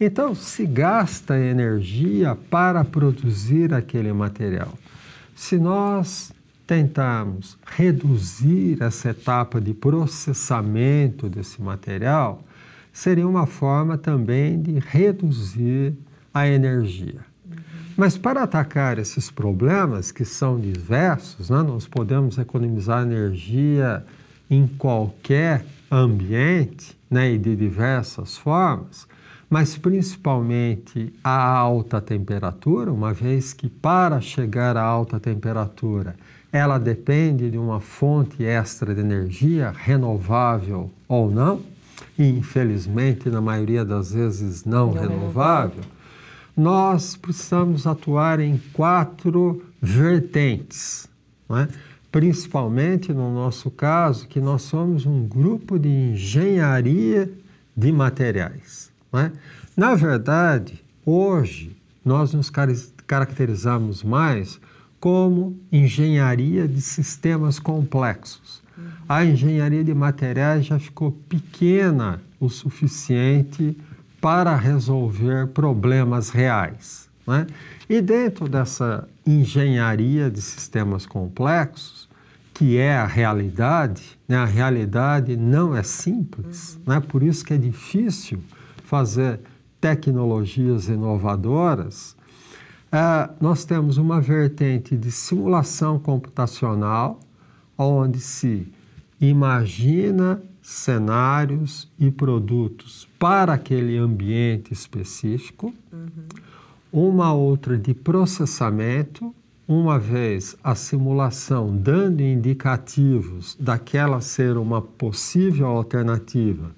Então, se gasta energia para produzir aquele material. Se nós tentarmos reduzir essa etapa de processamento desse material, seria uma forma também de reduzir a energia. Mas para atacar esses problemas, que são diversos, né, nós podemos economizar energia em qualquer ambiente né, e de diversas formas, mas principalmente a alta temperatura, uma vez que para chegar à alta temperatura ela depende de uma fonte extra de energia, renovável ou não, e infelizmente na maioria das vezes não, não renovável. É nós precisamos atuar em quatro vertentes, é? principalmente no nosso caso, que nós somos um grupo de engenharia de materiais. É? Na verdade, hoje nós nos caracterizamos mais como engenharia de sistemas complexos. Uhum. A engenharia de materiais já ficou pequena o suficiente para resolver problemas reais. Né? E dentro dessa engenharia de sistemas complexos, que é a realidade, né? a realidade não é simples, né? por isso que é difícil fazer tecnologias inovadoras. É, nós temos uma vertente de simulação computacional, onde se imagina cenários e produtos para aquele ambiente específico, uhum. uma outra de processamento, uma vez a simulação dando indicativos daquela ser uma possível alternativa,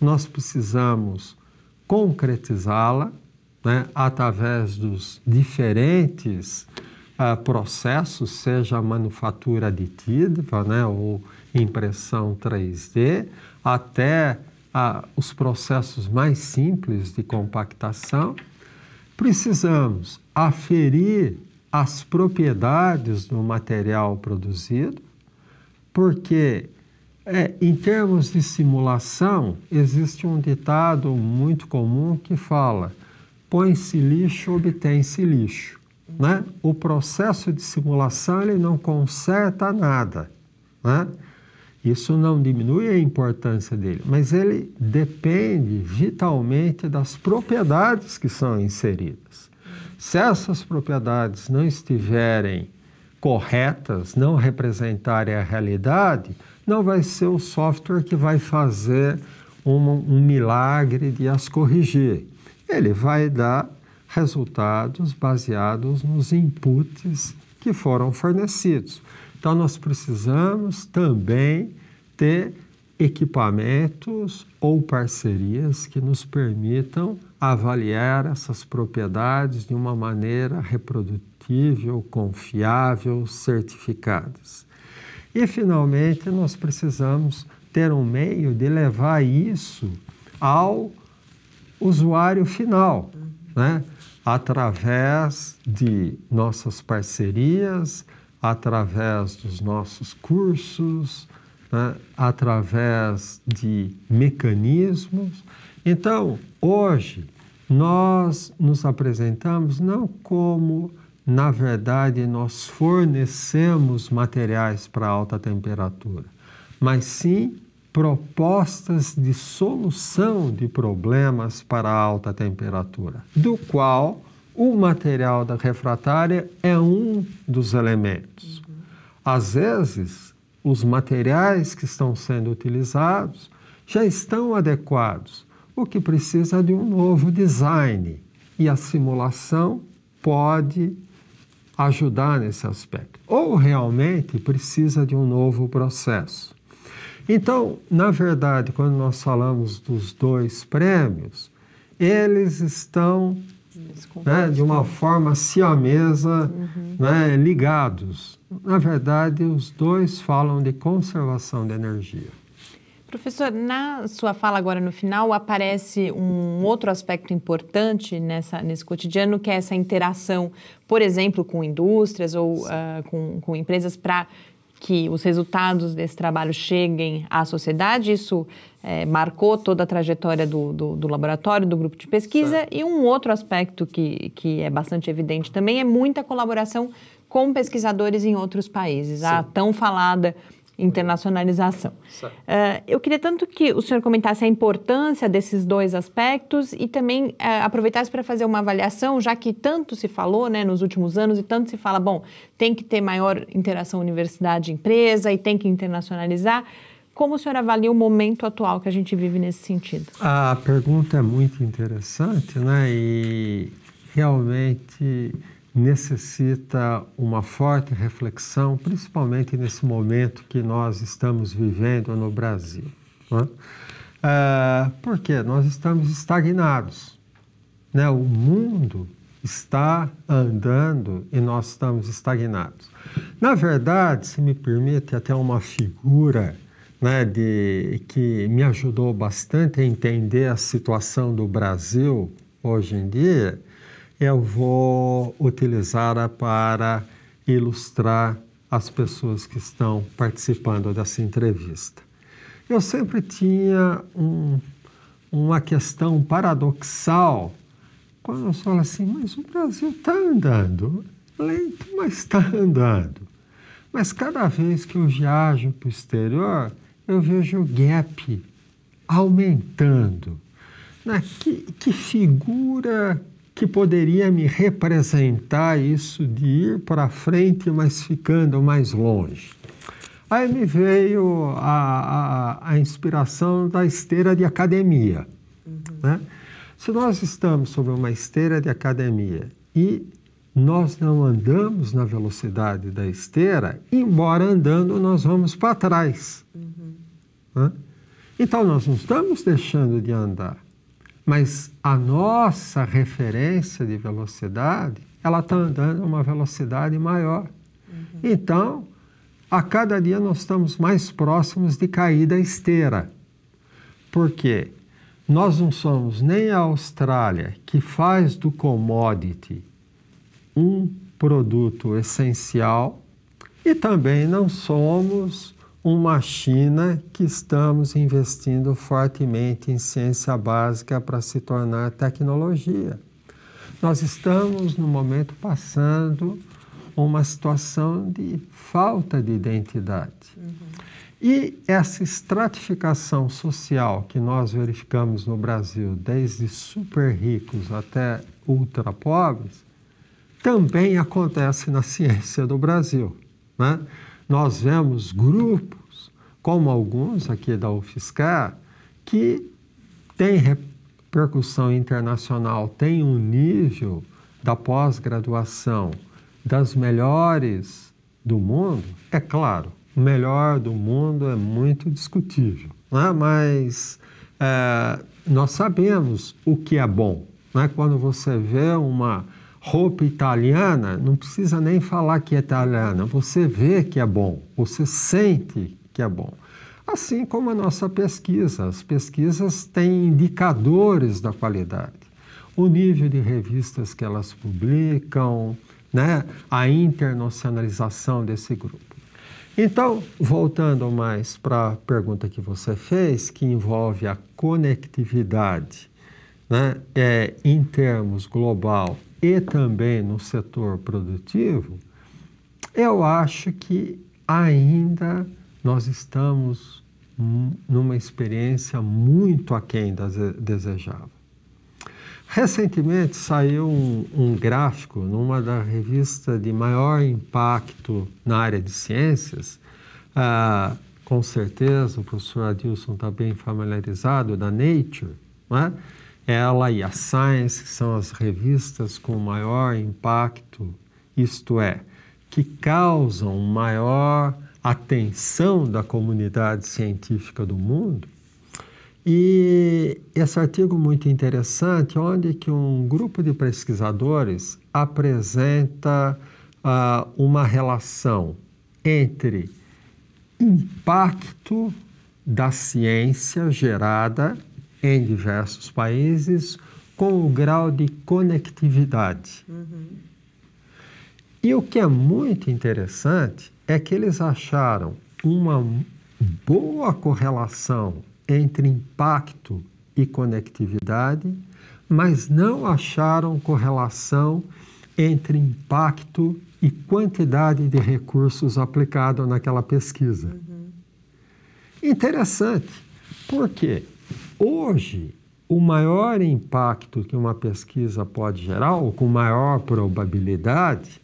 nós precisamos concretizá-la né, através dos diferentes uh, processos, seja a manufatura aditiva né, ou impressão 3D, até a, os processos mais simples de compactação, precisamos aferir as propriedades do material produzido, porque é, em termos de simulação, existe um ditado muito comum que fala: põe-se lixo, obtém-se lixo. Né? O processo de simulação ele não conserta nada. Né? Isso não diminui a importância dele, mas ele depende vitalmente das propriedades que são inseridas. Se essas propriedades não estiverem corretas, não representarem a realidade, não vai ser o software que vai fazer um, um milagre de as corrigir. Ele vai dar resultados baseados nos inputs que foram fornecidos. Então, nós precisamos também ter equipamentos ou parcerias que nos permitam avaliar essas propriedades de uma maneira reprodutível, confiável, certificadas. E, finalmente, nós precisamos ter um meio de levar isso ao usuário final, né? através de nossas parcerias, através dos nossos cursos, né, através de mecanismos. Então, hoje, nós nos apresentamos não como, na verdade, nós fornecemos materiais para alta temperatura, mas sim propostas de solução de problemas para alta temperatura, do qual o material da refratária é um dos elementos. Uhum. Às vezes, os materiais que estão sendo utilizados já estão adequados, o que precisa de um novo design. E a simulação pode ajudar nesse aspecto. Ou realmente precisa de um novo processo. Então, na verdade, quando nós falamos dos dois prêmios, eles estão né, de uma forma siamesa, uhum. né, ligados. Na verdade, os dois falam de conservação de energia. Professor, na sua fala agora no final aparece um outro aspecto importante nessa, nesse cotidiano, que é essa interação, por exemplo, com indústrias ou uh, com, com empresas para que os resultados desse trabalho cheguem à sociedade. Isso é, marcou toda a trajetória do, do, do, laboratório, do grupo de pesquisa. Certo. E um outro aspecto que, que é bastante evidente também é muita colaboração com pesquisadores em outros países. Sim. A tão falada internacionalização. Uh, eu queria tanto que o senhor comentasse a importância desses dois aspectos e também uh, aproveitasse para fazer uma avaliação, já que tanto se falou né, nos últimos anos e tanto se fala, bom, tem que ter maior interação universidade-empresa e tem que internacionalizar. Como o senhor avalia o momento atual que a gente vive nesse sentido? A pergunta é muito interessante, né? E realmente necessita uma forte reflexão, principalmente nesse momento que nós estamos vivendo no Brasil. Né? É, porque nós estamos estagnados. Né? O mundo está andando e nós estamos estagnados. Na verdade, se me permite, até uma figura né, de, que me ajudou bastante a entender a situação do Brasil hoje em dia eu vou utilizá-la para ilustrar as pessoas que estão participando dessa entrevista. Eu sempre tinha um, uma questão paradoxal quando eu falo assim, mas o Brasil está andando, lento, mas está andando. Mas cada vez que eu viajo para o exterior, eu vejo o gap aumentando. na né? Que, que figura que poderia me representar isso de ir para frente, mas ficando mais longe. Aí me veio a, a, a inspiração da esteira de academia. Uhum. Né? Se nós estamos sobre uma esteira de academia e nós não andamos na velocidade da esteira, embora andando, nós vamos para trás. Uhum. Né? Então, nós não estamos deixando de andar mas a nossa referência de velocidade, ela está andando a uma velocidade maior. Uhum. Então, a cada dia nós estamos mais próximos de cair da esteira. Porque nós não somos nem a Austrália, que faz do commodity um produto essencial, e também não somos uma China que estamos investindo fortemente em ciência básica para se tornar tecnologia. Nós estamos, no momento, passando uma situação de falta de identidade. Uhum. E essa estratificação social que nós verificamos no Brasil, desde super ricos até ultra pobres, também acontece na ciência do Brasil. Né? Nós vemos grupos, como alguns aqui da UFSCar, que têm repercussão internacional, têm um nível da pós-graduação das melhores do mundo, é claro, o melhor do mundo é muito discutível, né? mas é, nós sabemos o que é bom. Né? Quando você vê uma roupa italiana, não precisa nem falar que é italiana, você vê que é bom, você sente que é bom. Assim como a nossa pesquisa, as pesquisas têm indicadores da qualidade. O nível de revistas que elas publicam, né? a internacionalização desse grupo. Então, voltando mais para a pergunta que você fez, que envolve a conectividade né? é, em termos global e também no setor produtivo, eu acho que ainda nós estamos numa experiência muito aquém da eh, desejável. Recentemente saiu um, um, gráfico numa da revista de maior impacto na área de ciências, ah, com certeza o professor Adilson está bem familiarizado, da Nature, né? ela e a Science, que são as revistas com maior impacto, isto é, que causam maior atenção da comunidade científica do mundo. E esse artigo muito interessante, onde que um grupo de pesquisadores apresenta uh, uma relação entre impacto da ciência gerada em diversos países com o grau de conectividade. Uhum. E o que é muito interessante é que eles acharam uma boa correlação entre impacto e conectividade, mas não acharam correlação entre impacto e quantidade de recursos aplicados naquela pesquisa. Uhum. Interessante, por quê? Hoje, o maior impacto que uma pesquisa pode gerar, ou com maior probabilidade,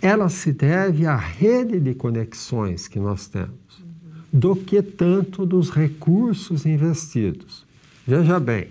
ela se deve à rede de conexões que nós temos, do que tanto dos recursos investidos. Veja bem,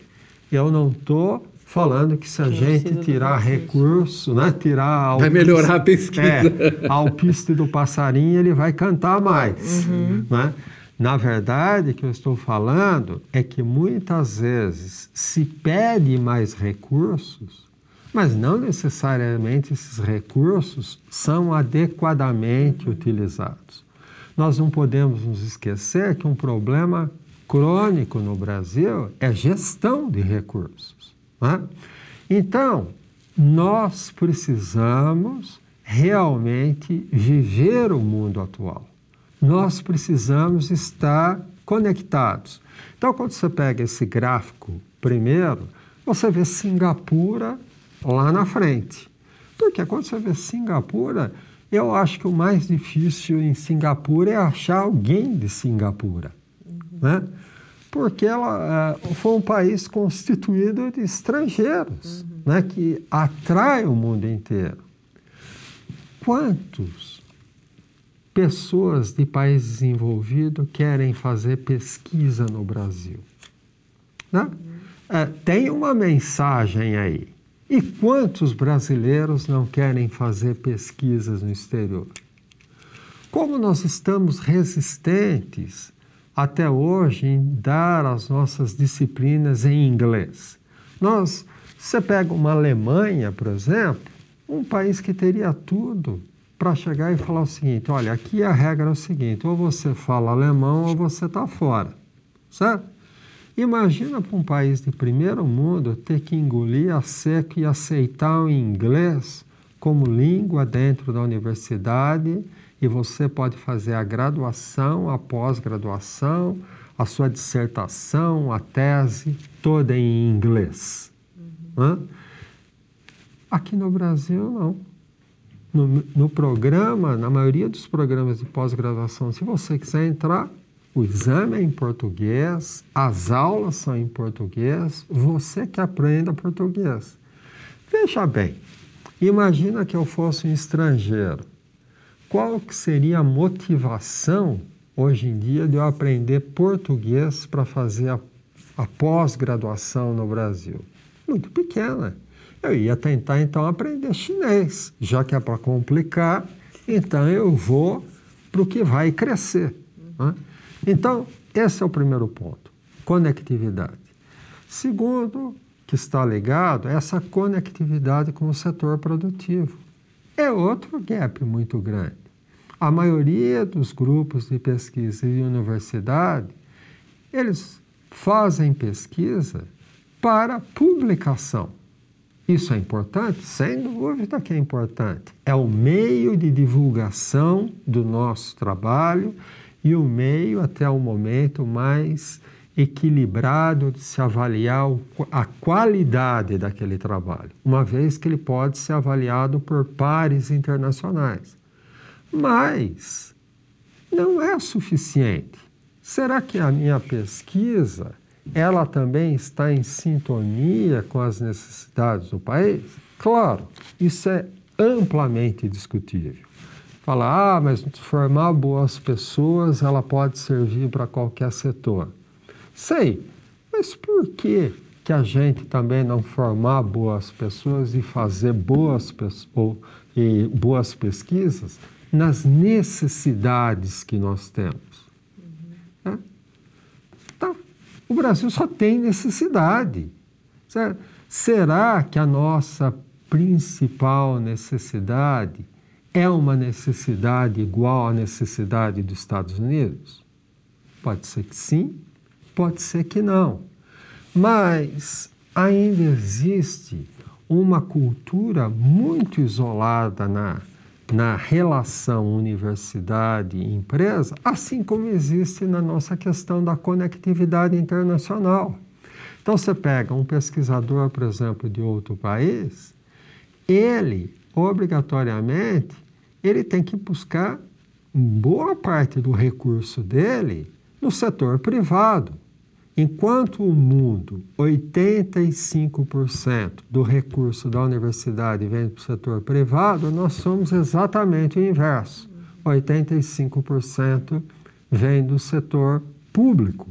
eu não estou falando que se a gente tirar recurso, né, tirar alpiste, vai melhorar a pesquisa. É, alpiste do passarinho ele vai cantar mais, uhum. né? Na verdade, o que eu estou falando é que muitas vezes se pede mais recursos, mas não necessariamente esses recursos são adequadamente utilizados. Nós não podemos nos esquecer que um problema crônico no Brasil é gestão de recursos. Né? Então, nós precisamos realmente viver o mundo atual nós precisamos estar conectados. Então, quando você pega esse gráfico primeiro, você vê Singapura lá na frente. Porque quando você vê Singapura, eu acho que o mais difícil em Singapura é achar alguém de Singapura, uhum. né? Porque ela é, foi um país constituído de estrangeiros, uhum. né? Que atrai o mundo inteiro. Quantos pessoas de países envolvidos querem fazer pesquisa no Brasil. Né? É, tem uma mensagem aí. E quantos brasileiros não querem fazer pesquisas no exterior? Como nós estamos resistentes até hoje em dar as nossas disciplinas em inglês. Nós, você pega uma Alemanha, por exemplo, um país que teria tudo para chegar e falar o seguinte: olha, aqui a regra é o seguinte, ou você fala alemão ou você está fora, certo? Imagina para um país de primeiro mundo ter que engolir a seco e aceitar o inglês como língua dentro da universidade e você pode fazer a graduação, a pós-graduação, a sua dissertação, a tese, toda em inglês. Uhum. Aqui no Brasil, não no, no programa, na maioria dos programas de pós-graduação, se você quiser entrar, o exame é em português, as aulas são em português, você que aprenda português. Veja bem, imagina que eu fosse um estrangeiro. Qual que seria a motivação hoje em dia de eu aprender português para fazer a, a pós-graduação no Brasil? Muito pequena. Eu ia tentar então aprender chinês, já que é para complicar, então eu vou para o que vai crescer. Né? Então, esse é o primeiro ponto: conectividade. Segundo, que está ligado, é essa conectividade com o setor produtivo. É outro gap muito grande. A maioria dos grupos de pesquisa e universidade, eles fazem pesquisa para publicação. Isso é importante? Sem dúvida que é importante. É o meio de divulgação do nosso trabalho e o meio, até o momento, mais equilibrado de se avaliar a qualidade daquele trabalho, uma vez que ele pode ser avaliado por pares internacionais. Mas não é suficiente. Será que a minha pesquisa ela também está em sintonia com as necessidades do país? Claro, isso é amplamente discutível. Falar, ah, mas formar boas pessoas, ela pode servir para qualquer setor. Sei, mas por que, que a gente também não formar boas pessoas e fazer boas, ou, e boas pesquisas nas necessidades que nós temos? O Brasil só tem necessidade. Certo? Será que a nossa principal necessidade é uma necessidade igual à necessidade dos Estados Unidos? Pode ser que sim, pode ser que não. Mas ainda existe uma cultura muito isolada na na relação universidade empresa, assim como existe na nossa questão da conectividade internacional. Então você pega um pesquisador, por exemplo, de outro país, ele obrigatoriamente ele tem que buscar boa parte do recurso dele no setor privado. Enquanto o mundo, 85% do recurso da universidade vem do setor privado, nós somos exatamente o inverso. 85% vem do setor público.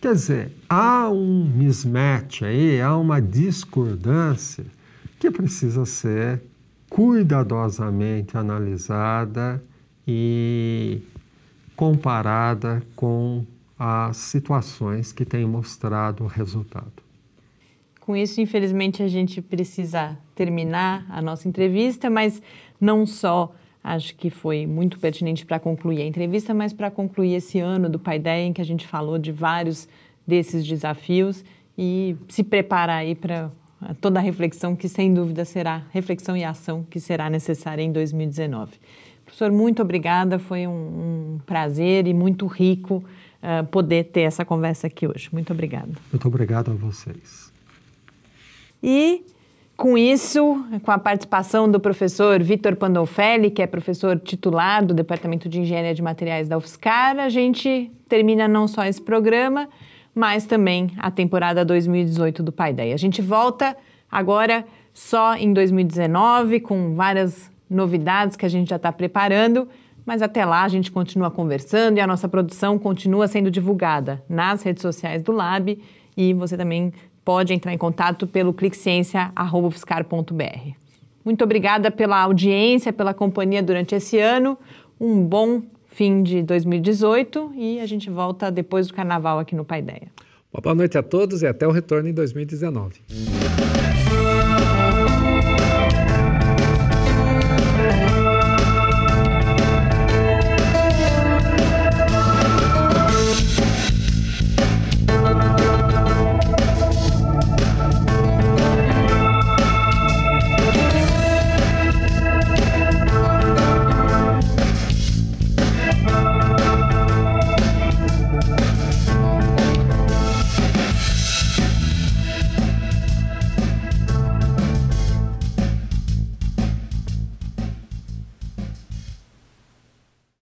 Quer dizer, há um mismatch aí, há uma discordância que precisa ser cuidadosamente analisada e comparada com as situações que têm mostrado resultado. Com isso, infelizmente, a gente precisa terminar a nossa entrevista, mas não só acho que foi muito pertinente para concluir a entrevista, mas para concluir esse ano do Paideia, em que a gente falou de vários desses desafios e se preparar aí para toda a reflexão que, sem dúvida, será reflexão e ação que será necessária em 2019. Professor, muito obrigada, foi um, um prazer e muito rico uh, poder ter essa conversa aqui hoje. Muito obrigada. Muito obrigado a vocês. E com isso, com a participação do professor Vitor Pandolfelli, que é professor titular do Departamento de Engenharia de Materiais da UFSCar, a gente termina não só esse programa, mas também a temporada 2018 do Pai Day. A gente volta agora só em 2019 com várias novidades que a gente já está preparando. Mas até lá a gente continua conversando e a nossa produção continua sendo divulgada nas redes sociais do Lab e você também pode entrar em contato pelo cliqueciência.fiscar.br. Muito obrigada pela audiência, pela companhia durante esse ano. Um bom fim de 2018 e a gente volta depois do carnaval aqui no Paideia. Uma boa noite a todos e até o retorno em 2019.